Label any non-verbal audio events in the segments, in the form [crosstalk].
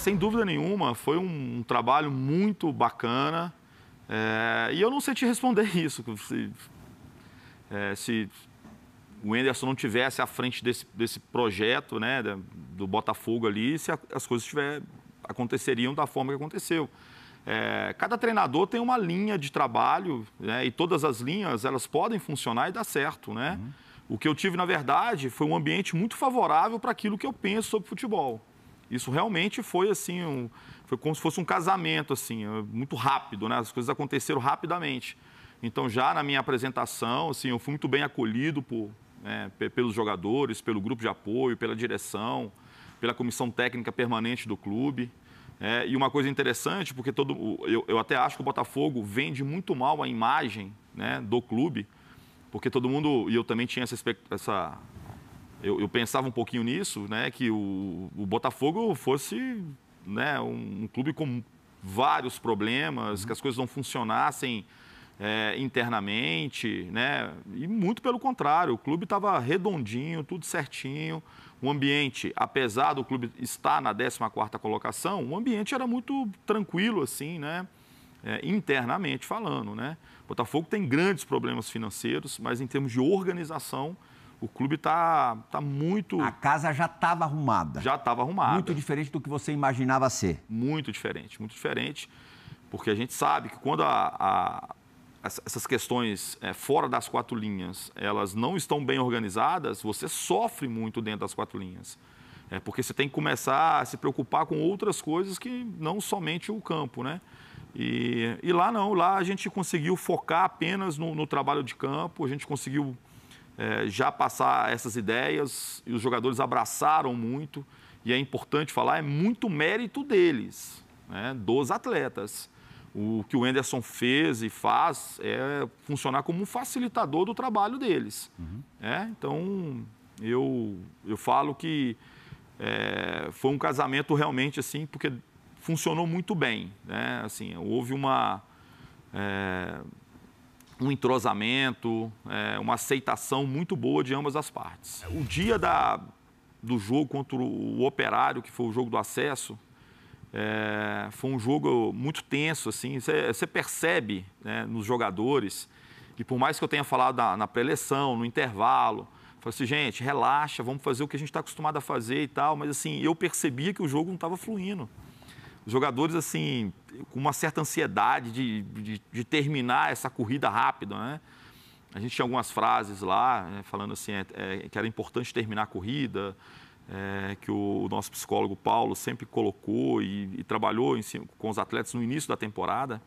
sem dúvida nenhuma, foi um, um trabalho muito bacana. É, e eu não sei te responder [laughs] isso. Se, é, se o Enderson não tivesse à frente desse, desse projeto, né, do Botafogo ali, se a, as coisas tiver, aconteceriam da forma que aconteceu. É, cada treinador tem uma linha de trabalho né, e todas as linhas elas podem funcionar e dar certo, né? Uhum. O que eu tive, na verdade, foi um ambiente muito favorável para aquilo que eu penso sobre futebol. Isso realmente foi assim, um, foi como se fosse um casamento assim, é muito rápido, né? As coisas aconteceram rapidamente. Então já na minha apresentação, assim, eu fui muito bem acolhido por, né, pelos jogadores, pelo grupo de apoio, pela direção, pela comissão técnica permanente do clube. É, e uma coisa interessante, porque todo, eu, eu até acho que o Botafogo vende muito mal a imagem né, do clube, porque todo mundo, e eu também tinha essa, essa eu, eu, pensava um pouquinho nisso, né? Que o, o Botafogo fosse né, um, um, clube com vários problemas, uhum. que as coisas não funcionassem é, internamente, né? E muito pelo contrário, o clube estava redondinho, tudo certinho. O ambiente, apesar do clube estar na 14 colocação, o ambiente era muito tranquilo, assim, né? É, internamente falando, né? O Botafogo tem grandes problemas financeiros, mas em termos de organização, o clube está tá muito. A casa já estava arrumada. Já estava arrumada. Muito diferente do que você imaginava ser. Muito diferente, muito diferente. Porque a gente sabe que quando a, a, essas questões é, fora das quatro linhas elas não estão bem organizadas, você sofre muito dentro das quatro linhas. É porque você tem que começar a se preocupar com outras coisas que não somente o campo, né? E, e lá não, lá a gente conseguiu focar apenas no, no trabalho de campo, a gente conseguiu é, já passar essas ideias e os jogadores abraçaram muito. E é importante falar, é muito mérito deles, né, dos atletas. O que o Enderson fez e faz é funcionar como um facilitador do trabalho deles. Uhum. É, então, eu, eu falo que é, foi um casamento realmente assim, porque funcionou muito bem. Né? Assim, houve uma. É, um entrosamento, é, uma aceitação muito boa de ambas as partes. O dia da, do jogo contra o Operário, que foi o jogo do acesso, é, foi um jogo muito tenso, assim. Você percebe né, nos jogadores, e por mais que eu tenha falado na, na preleção, no intervalo, falei assim, gente, relaxa, vamos fazer o que a gente está acostumado a fazer e tal, mas assim, eu percebia que o jogo não estava fluindo jogadores assim com uma certa ansiedade de, de, de terminar essa corrida rápida, né? A gente tinha algumas frases lá né, falando assim é, é, que era importante terminar a corrida, é, que o, o, nosso psicólogo Paulo sempre colocou e, e trabalhou em, com os atletas no início da temporada.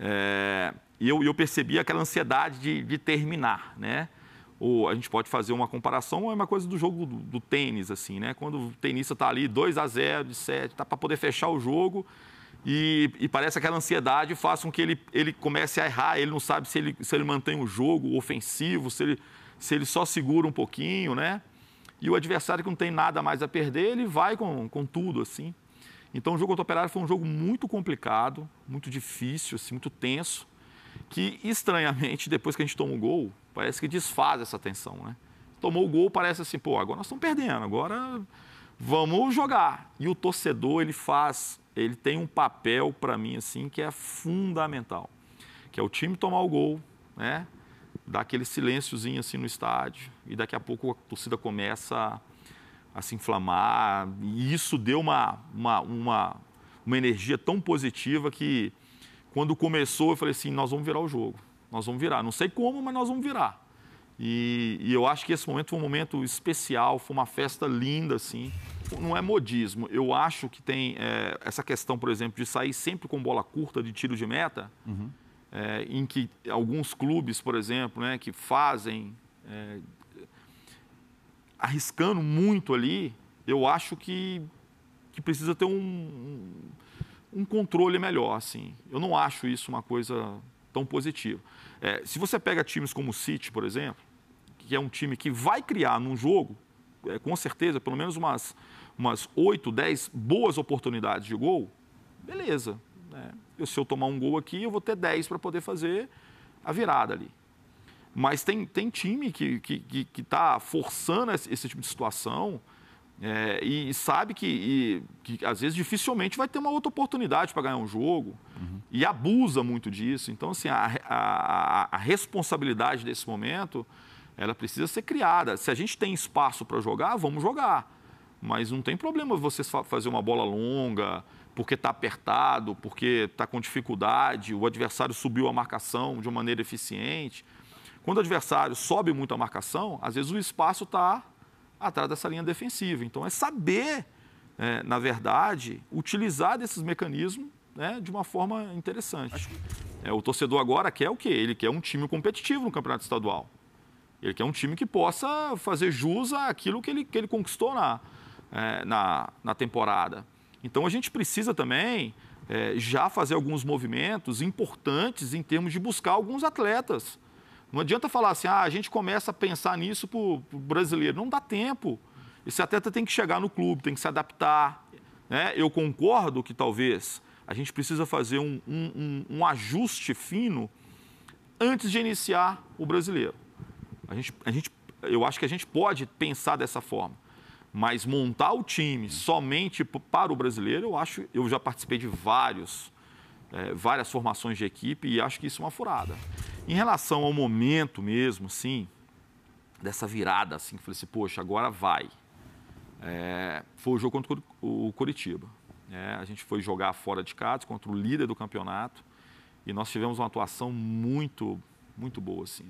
É, e eu, eu percebi aquela ansiedade de, de terminar, né? a gente pode fazer uma comparação, é uma coisa do jogo do, do tênis, assim, né? Quando o tenista está ali 2 a 0 de 7, tá para poder fechar o jogo. E, e parece aquela ansiedade faz com que ele, ele comece a errar, ele não sabe se ele, se ele mantém o jogo ofensivo, se ele, se ele só segura um pouquinho, né? E o adversário que não tem nada mais a perder, ele vai com, com tudo, assim. Então o jogo contra o Operário foi um jogo muito complicado, muito difícil, assim, muito tenso, que estranhamente, depois que a gente toma o um gol, Parece que desfaz essa tensão, né? Tomou o gol, parece assim, pô, agora nós estamos perdendo, agora vamos jogar. E o torcedor, ele faz, ele tem um papel para mim assim que é fundamental, que é o time tomar o gol, né? Dá aquele silênciozinho assim no estádio e daqui a pouco a torcida começa a se inflamar. E isso deu uma, uma, uma, uma energia tão positiva que quando começou eu falei assim, nós vamos virar o jogo. Nós vamos virar. Não sei como, mas nós vamos virar. E, e, eu acho que esse momento foi um momento especial, foi uma festa linda, assim. Não é modismo. Eu acho que tem é, essa questão, por exemplo, de sair sempre com bola curta de tiro de meta, uhum. é, em que alguns clubes, por exemplo, né, que fazem é, arriscando muito ali, eu acho que, que precisa ter um, um, um controle melhor, assim. Eu não acho isso uma coisa tão positivo. É, se você pega times como o City, por exemplo, que é um time que vai criar num jogo, é, com certeza, pelo menos umas, umas 8, 10 boas oportunidades de gol, beleza. Né? Eu, se eu tomar um gol aqui, eu vou ter 10 para poder fazer a virada ali. Mas tem, tem time que está que, que, que tá forçando esse, esse tipo de situação é, e, sabe que, e, que, às vezes, dificilmente vai ter uma outra oportunidade para ganhar um jogo uhum. e abusa muito disso. Então, assim, a, a, a, responsabilidade desse momento, ela precisa ser criada. Se a gente tem espaço para jogar, vamos jogar. Mas não tem problema você fazer uma bola longa, porque está apertado, porque está com dificuldade, o adversário subiu a marcação de uma maneira eficiente. Quando o adversário sobe muito a marcação, às vezes o espaço está atrás dessa linha defensiva. Então, é saber, é, na verdade, utilizar desses mecanismos né, de uma forma interessante. É, o torcedor agora quer o quê? Ele quer um time competitivo no campeonato estadual. Ele quer um time que possa fazer jus àquilo que ele, que ele conquistou na, é, na, na temporada. Então, a gente precisa também é, já fazer alguns movimentos importantes em termos de buscar alguns atletas não adianta falar assim, ah, a gente começa a pensar nisso para o brasileiro. Não dá tempo. Esse atleta tem que chegar no clube, tem que se adaptar. Né? Eu concordo que talvez a gente precisa fazer um, um, um, um ajuste fino antes de iniciar o brasileiro. A gente, a gente, eu acho que a gente pode pensar dessa forma. Mas montar o time somente para o brasileiro, eu acho, eu já participei de vários, é, várias formações de equipe e acho que isso é uma furada. Em relação ao momento mesmo, assim, dessa virada, assim, que falei assim, poxa, agora vai. É, foi o jogo contra o Curitiba. É, a gente foi jogar fora de casa contra o líder do campeonato e nós tivemos uma atuação muito, muito boa, assim,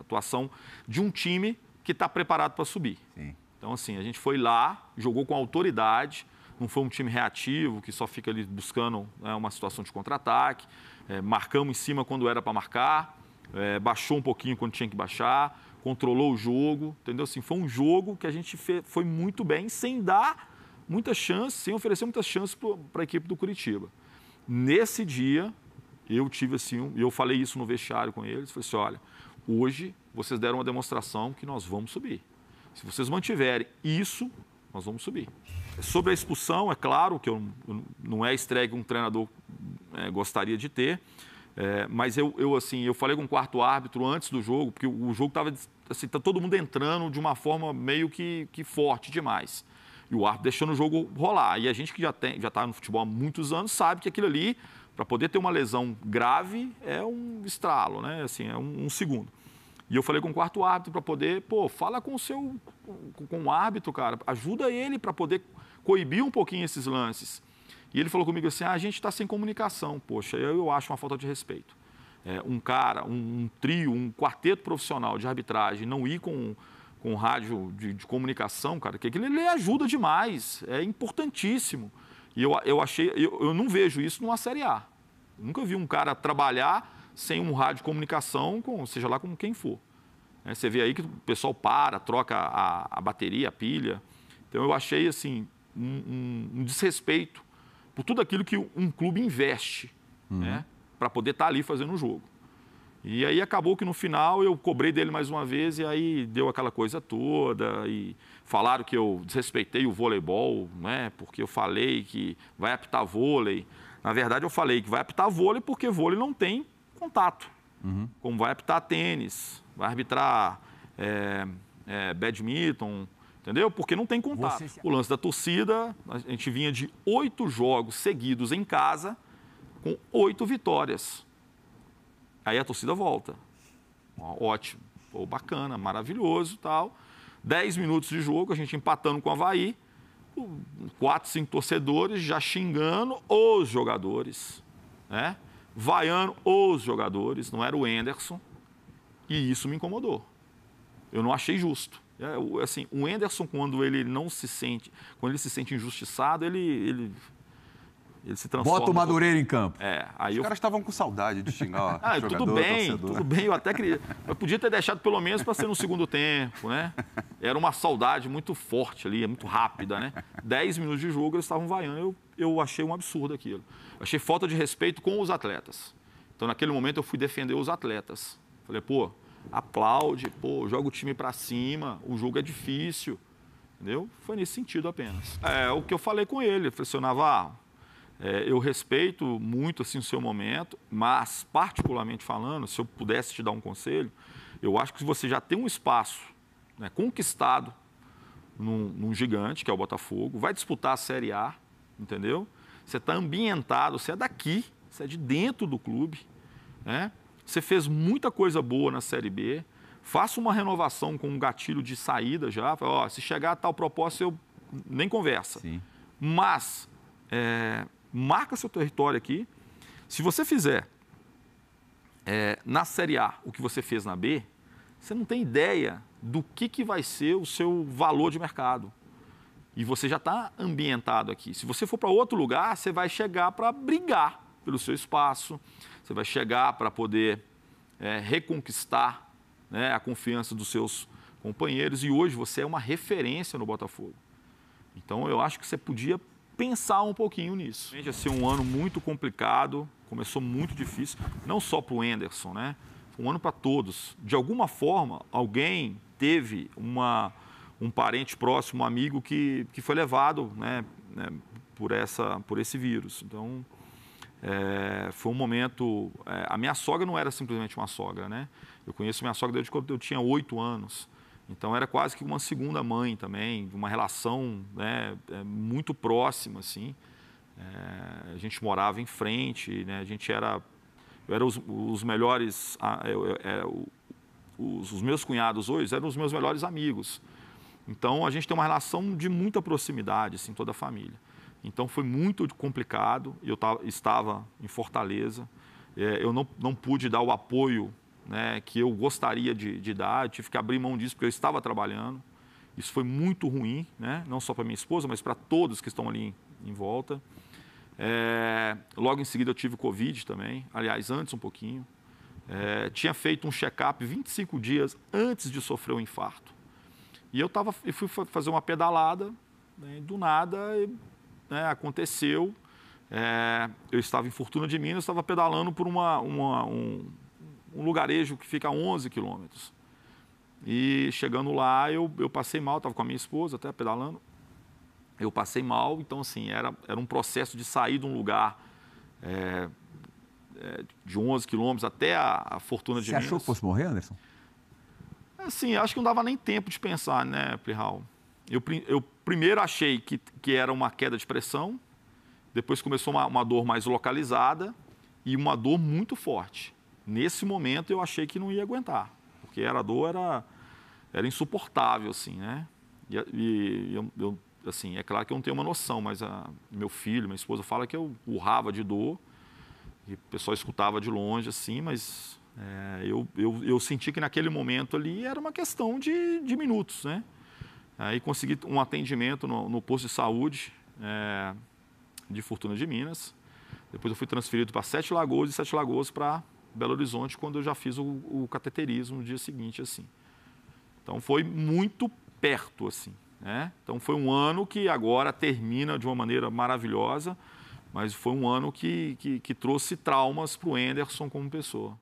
atuação de um time que está preparado para subir. Sim. Então, assim, a gente foi lá, jogou com autoridade, não foi um time reativo que só fica ali buscando né, uma situação de contra-ataque. É, marcamos em cima quando era para marcar, é, baixou um pouquinho quando tinha que baixar, controlou o jogo, entendeu? Assim, foi um jogo que a gente fez, foi muito bem, sem dar muita chance, sem oferecer muitas chances para a equipe do Curitiba. Nesse dia, eu tive assim, um, eu falei isso no vestiário com eles, falei assim, olha, hoje vocês deram uma demonstração que nós vamos subir. Se vocês mantiverem isso, nós vamos subir. É sobre a expulsão, é claro que eu, eu, não é estregue um treinador é, gostaria de ter. É, mas eu, eu, assim, eu falei com o quarto árbitro antes do jogo, porque o, o jogo estava assim, tá todo mundo entrando de uma forma meio que, que forte demais. E o árbitro deixando o jogo rolar. E a gente que já tem, já está no futebol há muitos anos sabe que aquilo ali, para poder ter uma lesão grave, é um estralo, né? Assim, é um, um segundo. E eu falei com o quarto árbitro para poder, pô, fala com o seu, com, com o árbitro, cara, ajuda ele para poder coibir um pouquinho esses lances. E ele falou comigo assim: ah, a gente está sem comunicação, poxa, eu, eu acho uma falta de respeito. É, um cara, um, um, trio, um quarteto profissional de arbitragem não ir com, com rádio de, de comunicação, cara, que aquilo ele ajuda demais, é importantíssimo. E eu, eu achei, eu, eu não vejo isso numa Série A. Eu nunca vi um cara trabalhar sem um rádio de comunicação, com, seja lá com quem for. É, você vê aí que o pessoal para, troca a, a bateria, a pilha. Então eu achei assim um, um, um desrespeito por tudo aquilo que um clube investe uhum. né, para poder estar tá ali fazendo o jogo. E aí acabou que no final eu cobrei dele mais uma vez e aí deu aquela coisa toda e falaram que eu desrespeitei o voleibol, né? Porque eu falei que vai apitar vôlei. Na verdade eu falei que vai apitar vôlei porque vôlei não tem contato. Uhum. Como vai apitar tênis, vai arbitrar é, é, badminton, entendeu? Porque não tem contato. Se... O lance da torcida, a gente vinha de oito jogos seguidos em casa, com oito vitórias. Aí a torcida volta. Ótimo, Pô, bacana, maravilhoso tal. Dez minutos de jogo, a gente empatando com o Havaí, quatro, cinco torcedores já xingando os jogadores, né? Vaiando os jogadores, não era o Enderson. E isso me incomodou. Eu não achei justo. É, assim, o Enderson quando ele não se sente, quando ele se sente injustiçado, ele, ele, ele se transforma. Bota o Madureira em campo. É, aí Os eu... caras estavam com saudade de xingar. [laughs] ah, jogador, tudo bem, torcedor. tudo bem. Eu até queria, eu podia ter deixado pelo menos para ser no segundo tempo, né? Era uma saudade muito forte ali, muito rápida, né? Dez minutos de jogo eles estavam vaiando. Eu, eu achei um absurdo aquilo. Achei falta de respeito com os atletas. Então naquele momento eu fui defender os atletas. Falei, pô, aplaude, pô, joga o time para cima, o jogo é difícil. Entendeu? Foi nesse sentido apenas. É o que eu falei com ele, professor assim, Navarro, é, eu respeito muito assim o seu momento, mas particularmente falando, se eu pudesse te dar um conselho, eu acho que você já tem um espaço né, conquistado num, num gigante, que é o Botafogo, vai disputar a Série A, entendeu? Você está ambientado, você é daqui, você é de dentro do clube, né? Você fez muita coisa boa na Série B. Faça uma renovação com um gatilho de saída já. ó, se chegar a tal proposta, eu nem conversa. Sim. Mas é, marca seu território aqui. Se você fizer é, na Série A o que você fez na B, você não tem ideia do que, que vai ser o seu valor de mercado. E você já está ambientado aqui. Se você for para outro lugar, você vai chegar para brigar pelo seu espaço, você vai chegar para poder é, reconquistar né, a confiança dos seus companheiros e hoje você é uma referência no Botafogo. Então eu acho que você podia pensar um pouquinho nisso. Já ser assim, um ano muito complicado, começou muito difícil, não só para o Enderson, né? Foi um ano para todos. De alguma forma, alguém teve uma, um parente próximo, um amigo que, que foi levado né, né por, essa, por esse vírus. Então, é, foi um momento. É, a minha sogra não era simplesmente uma sogra, né? Eu conheço minha sogra desde quando eu tinha oito anos. Então era quase que uma segunda mãe também, uma relação né, é, muito próxima, assim. É, a gente morava em frente, né? A gente era. Eu era os, os melhores. Eu, eu, eu, é, os, os meus cunhados hoje eram os meus melhores amigos. Então a gente tem uma relação de muita proximidade, assim, toda a família. Então foi muito complicado. Eu estava em Fortaleza, é, eu não, não pude dar o apoio né, que eu gostaria de, de dar, eu tive que abrir mão disso porque eu estava trabalhando. Isso foi muito ruim, né? não só para minha esposa, mas para todos que estão ali em, em volta. É, logo em seguida eu tive Covid também, aliás, antes um pouquinho. É, tinha feito um check-up 25 dias antes de sofrer o um infarto. E eu, tava, eu fui fazer uma pedalada, né, do nada, né, aconteceu. É, eu estava em Fortuna de Minas, estava pedalando por uma, uma, um, um lugarejo que fica a 11 quilômetros. E chegando lá, eu, eu passei mal, estava com a minha esposa até pedalando. Eu passei mal, então, assim, era, era um processo de sair de um lugar é, é, de 11 quilômetros até a, a Fortuna de Minas. Você achou que fosse morrer, Anderson? Assim, acho que não dava nem tempo de pensar, né, Prihal eu, eu primeiro achei que, que era uma queda de pressão, depois começou uma, uma dor mais localizada e uma dor muito forte. Nesse momento eu achei que não ia aguentar, porque era a dor era, era insuportável, assim, né? E, e eu, eu, assim, é claro que eu não tenho uma noção, mas a, meu filho, minha esposa fala que eu urrava de dor, e o pessoal escutava de longe, assim, mas é, eu, eu, eu senti que naquele momento ali era uma questão de, de minutos, né? É, e consegui um atendimento no, no posto de saúde é, de Fortuna de Minas. Depois eu fui transferido para Sete Lagoas e Sete Lagoas para Belo Horizonte, quando eu já fiz o, o, cateterismo no dia seguinte, assim. Então foi muito perto, assim. Né? Então foi um ano que agora termina de uma maneira maravilhosa, mas foi um ano que, que, que trouxe traumas para o Enderson como pessoa.